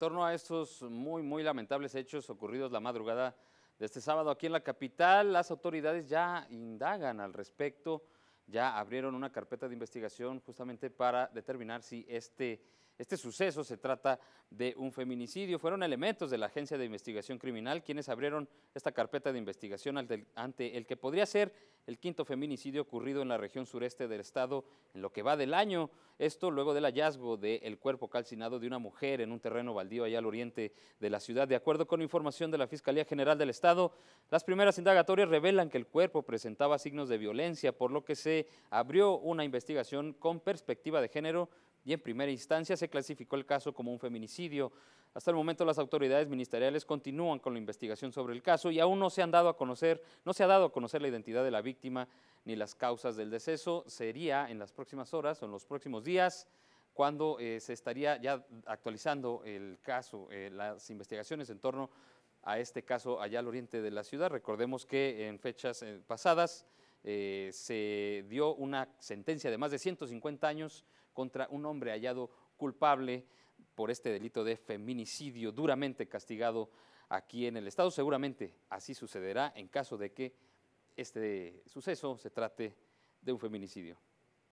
torno a estos muy, muy lamentables hechos ocurridos la madrugada de este sábado aquí en la capital, las autoridades ya indagan al respecto, ya abrieron una carpeta de investigación justamente para determinar si este, este suceso se trata de un feminicidio. Fueron elementos de la Agencia de Investigación Criminal quienes abrieron esta carpeta de investigación ante el que podría ser el quinto feminicidio ocurrido en la región sureste del estado en lo que va del año. Esto luego del hallazgo del cuerpo calcinado de una mujer en un terreno baldío allá al oriente de la ciudad. De acuerdo con información de la Fiscalía General del Estado, las primeras indagatorias revelan que el cuerpo presentaba signos de violencia, por lo que se abrió una investigación con perspectiva de género y en primera instancia se clasificó el caso como un feminicidio. Hasta el momento las autoridades ministeriales continúan con la investigación sobre el caso y aún no se han dado a conocer, no se ha dado a conocer la identidad de la víctima ni las causas del deceso. Sería en las próximas horas o en los próximos días cuando eh, se estaría ya actualizando el caso, eh, las investigaciones en torno a este caso allá al oriente de la ciudad. Recordemos que en fechas eh, pasadas eh, se dio una sentencia de más de 150 años contra un hombre hallado culpable por este delito de feminicidio duramente castigado aquí en el Estado. Seguramente así sucederá en caso de que este suceso se trate de un feminicidio.